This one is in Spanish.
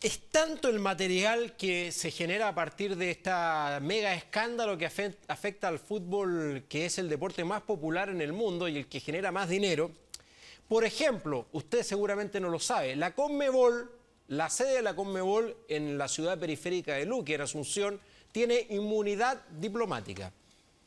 Es tanto el material que se genera a partir de este mega escándalo que afecta al fútbol, que es el deporte más popular en el mundo y el que genera más dinero. Por ejemplo, usted seguramente no lo sabe, la Conmebol, la sede de la Conmebol en la ciudad periférica de Luque, en Asunción, tiene inmunidad diplomática.